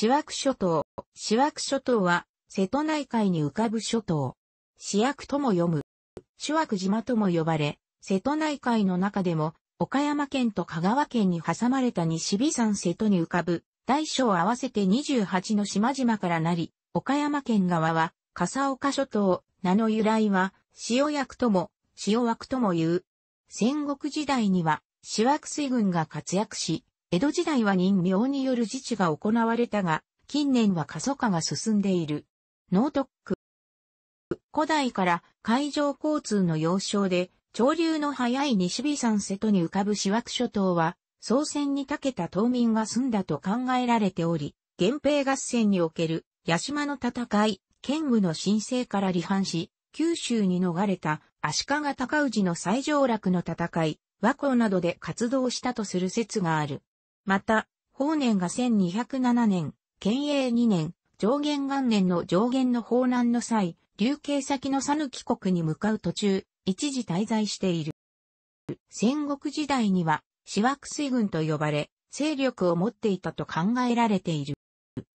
シワク諸島。シワク諸島は、瀬戸内海に浮かぶ諸島。シワクとも読む。シワク島とも呼ばれ、瀬戸内海の中でも、岡山県と香川県に挟まれた西尾山瀬戸に浮かぶ、大小合わせて28の島々からなり、岡山県側は、笠岡諸島、名の由来は、塩薬とも、塩枠とも言う。戦国時代には、塩枠水軍が活躍し、江戸時代は人名による自治が行われたが、近年は過疎化が進んでいる。ノートック。古代から海上交通の要衝で、潮流の速い西日山瀬戸に浮かぶ四枠諸島は、総戦に長けた島民が住んだと考えられており、源平合戦における八島の戦い、剣武の申請から離反し、九州に逃れた足利高氏の最上落の戦い、和光などで活動したとする説がある。また、法年が1207年、建営2年、上元元年の上元の法難の際、流刑先の讃岐国に向かう途中、一時滞在している。戦国時代には、四枠水軍と呼ばれ、勢力を持っていたと考えられている。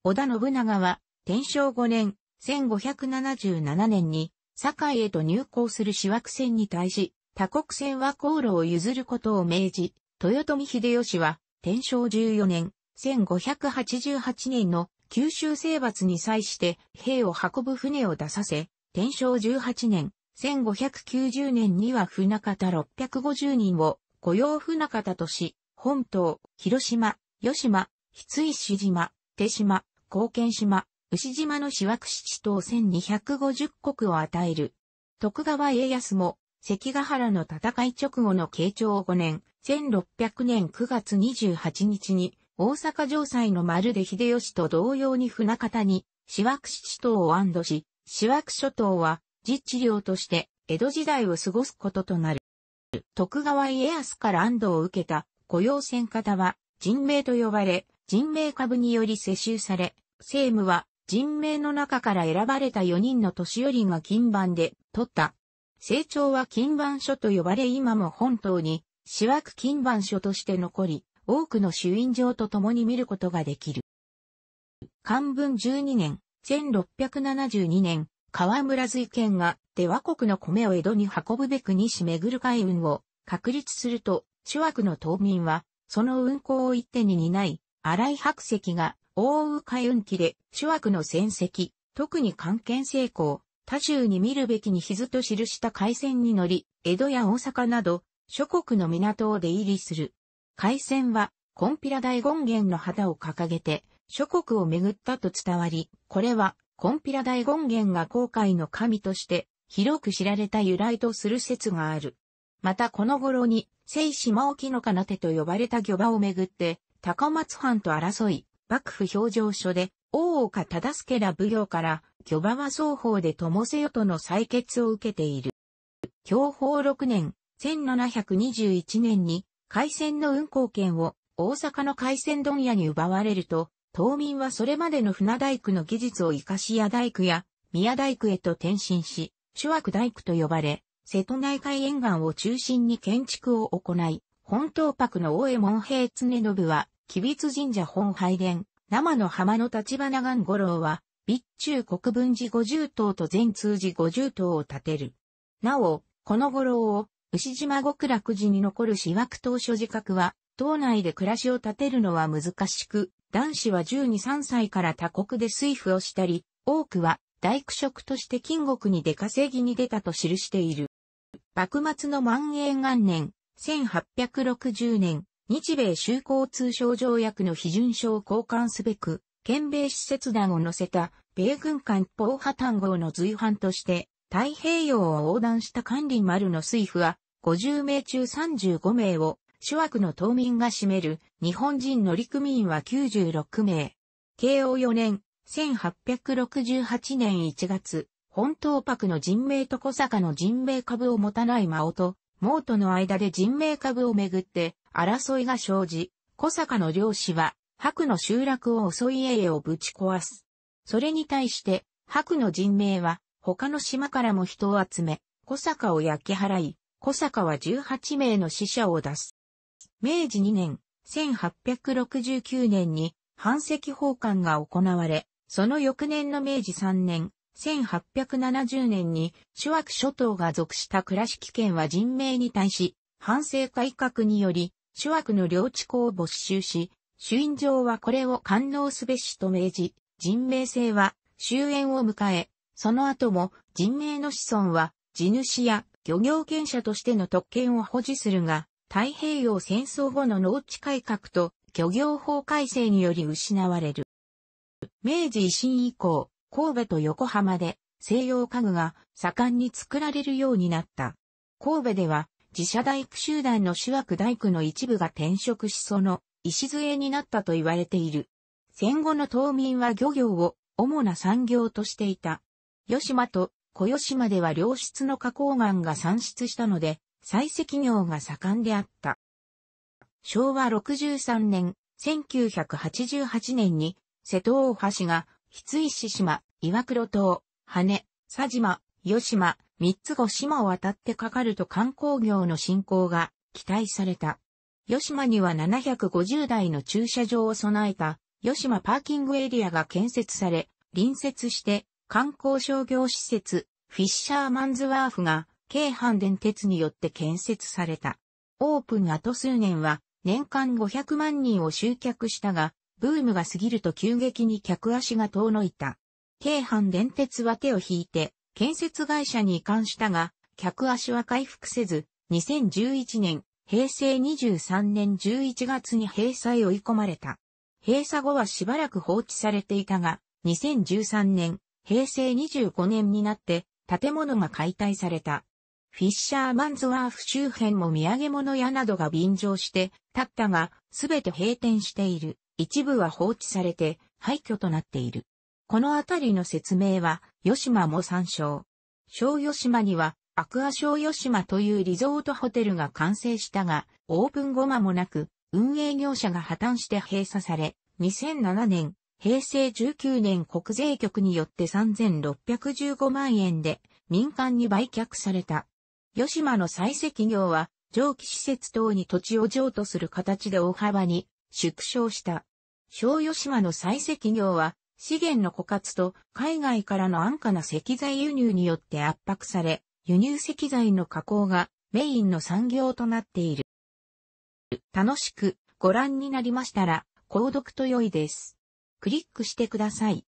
織田信長は、天正5年、1577年に、堺へと入港する四枠船に対し、他国船は航路を譲ることを命じ、豊臣秀吉は、天正14年、1588年の九州征伐に際して兵を運ぶ船を出させ、天正18年、1590年には船方650人を雇用船方とし、本島、広島、吉島、翡石島、手島、貢献島、牛島の四枠七島1250国を与える。徳川家康も、関ヶ原の戦い直後の慶長5年、1600年9月28日に大阪城塞の丸で秀吉と同様に船方に、四枠七島を安堵し、四枠諸島は実地領として江戸時代を過ごすこととなる。徳川家康から安堵を受けた雇用船方は人名と呼ばれ、人名株により世襲され、政務は人名の中から選ばれた4人の年寄りが金番で取った。成長は金盤書と呼ばれ今も本島に主枠金番書として残り、多くの主因状と共に見ることができる。漢文12年、1672年、河村瑞賢が、出和国の米を江戸に運ぶべく西巡る海運を確立すると、主枠の島民は、その運行を一手に担い、荒井白石が、大う海運機で、主枠の戦績、特に関係成功、他州に見るべきに日図と記した海戦に乗り、江戸や大阪など、諸国の港を出入りする。海戦は、コンピラ大権現の旗を掲げて、諸国を巡ったと伝わり、これは、コンピラ大権現が航海の神として、広く知られた由来とする説がある。またこの頃に、聖島沖の彼手と呼ばれた漁場をめぐって、高松藩と争い、幕府表情書で、大岡忠助ら奉行から、漁場は双方で友瀬よとの採決を受けている。享保6年、1721年に海鮮の運航権を大阪の海鮮問屋に奪われると、島民はそれまでの船大工の技術を生かし屋大工や宮大工へと転身し、主悪大工と呼ばれ、瀬戸内海沿岸を中心に建築を行い、本島泊の大江門平常信は、吉備津神社本拝殿、生の浜の立花岩五郎は、備中国分寺五十頭と全通寺五十頭を建てる。なお、この五郎を、牛島極楽寺に残る私枠当初自覚は、島内で暮らしを立てるのは難しく、男子は12、3歳から他国で水夫をしたり、多くは大工職として金国に出稼ぎに出たと記している。幕末の万延元年、1860年、日米修好通商条約の批准書を交換すべく、県米使節団を乗せた米軍艦ポーハ号の随伴として、太平洋を横断した管理丸の水夫は、50名中35名を、主枠の島民が占める日本人乗組員は96名。慶応4年、1868年1月、本島泊の人名と小坂の人名株を持たない魔王と、毛との間で人名株をめぐって争いが生じ、小坂の漁師は、白の集落を襲い家をぶち壊す。それに対して、白の人名は、他の島からも人を集め、小坂を焼き払い、小坂は18名の死者を出す。明治2年、1869年に反石奉還が行われ、その翌年の明治3年、1870年に諸悪諸島が属した倉敷県は人命に対し、反省改革により、諸悪の領地庫を没収し、主因状はこれを官能すべしと命じ、人命制は終焉を迎え、その後も人命の子孫は地主や漁業権者としての特権を保持するが、太平洋戦争後の農地改革と漁業法改正により失われる。明治維新以降、神戸と横浜で西洋家具が盛んに作られるようになった。神戸では自社大工集団の主枠大工の一部が転職しその礎になったと言われている。戦後の島民は漁業を主な産業としていた。吉間と小吉島では良質の花崗岩が産出したので、採石業が盛んであった。昭和63年、1988年に、瀬戸大橋が、翡石島、岩黒島、羽、根、佐島、吉島、三つ子島を渡ってかかると観光業の振興が期待された。吉島には750台の駐車場を備えた、吉島パーキングエリアが建設され、隣接して観光商業施設、フィッシャーマンズワーフが、京阪電鉄によって建設された。オープン後数年は、年間500万人を集客したが、ブームが過ぎると急激に客足が遠のいた。京阪電鉄は手を引いて、建設会社に移管したが、客足は回復せず、2011年、平成23年11月に閉鎖へ追い込まれた。閉鎖後はしばらく放置されていたが、2013年、平成25年になって建物が解体された。フィッシャーマンズワーフ周辺も土産物屋などが便乗して建ったが、すべて閉店している。一部は放置されて廃墟となっている。このあたりの説明は、吉島も参照。小吉島には、アクア小吉島というリゾートホテルが完成したが、オープン後間もなく、運営業者が破綻して閉鎖され、2007年、平成19年国税局によって3615万円で民間に売却された。吉間の採石業は蒸気施設等に土地を譲渡する形で大幅に縮小した。小吉間の採石業は資源の枯渇と海外からの安価な石材輸入によって圧迫され、輸入石材の加工がメインの産業となっている。楽しくご覧になりましたら、購読と良いです。クリックしてください。